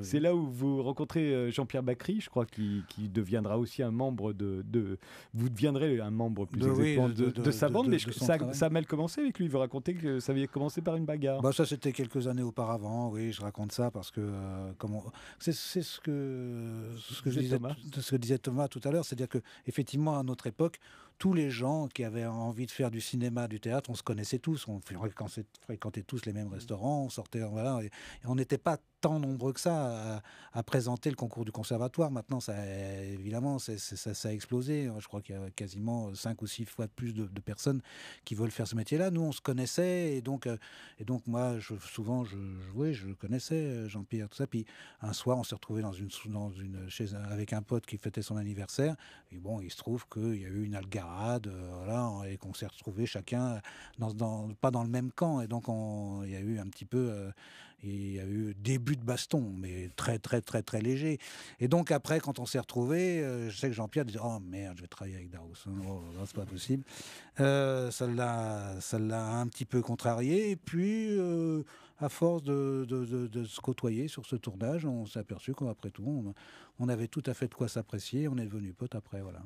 C'est là où vous rencontrez euh, Jean-Pierre Bacry, je crois, qui, deviendra aussi un membre de, Vous deviendrez un membre plus de, de, sa bande, mais ça, a mal commencé avec lui. vous racontez que ça avait commencé par une bagarre. Bah, ça, c'était quelques années auparavant, oui, je raconte ça parce que. Euh, c'est ce que, ce que, je disais, ce disait Thomas tout à l'heure, c'est-à-dire que effectivement à notre époque, tous les gens qui avaient envie de faire du cinéma, du théâtre, on se connaissait tous, on fréquentait, tous les mêmes restaurants, on sortait, voilà, et on n'était pas tant nombreux que ça à, présenter le concours du conservatoire. Maintenant, ça, évidemment, ça, a explosé. Je crois qu'il y a quasiment 5 ou 6 fois plus de, personnes qui veulent faire ce métier-là. Nous, on se connaissait, et donc, euh, et donc moi, je, souvent, je, jouais, je connaissais euh, Jean-Pierre, tout ça. Puis un soir, on s'est retrouvé dans une, dans une, chez, avec un pote qui fêtait son anniversaire. Et bon, il se trouve qu'il y a eu une algarade, euh, voilà, et qu'on s'est retrouvés chacun, dans, pas dans le même camp. Et donc, il y a eu un petit peu. Il y a eu début de baston, mais très, très, très, très léger. Et donc, après, quand on s'est retrouvé, euh, je sais que Jean-Pierre disait Oh merde, je vais travailler avec Darousse. Oh, oh, oh, c'est pas possible. Euh, ça l'a un petit peu contrarié. Et puis, euh, à force de, se côtoyer sur ce tournage, on s'est aperçu qu'après tout, on, on, avait tout à fait de quoi s'apprécier. On est devenus potes après, voilà.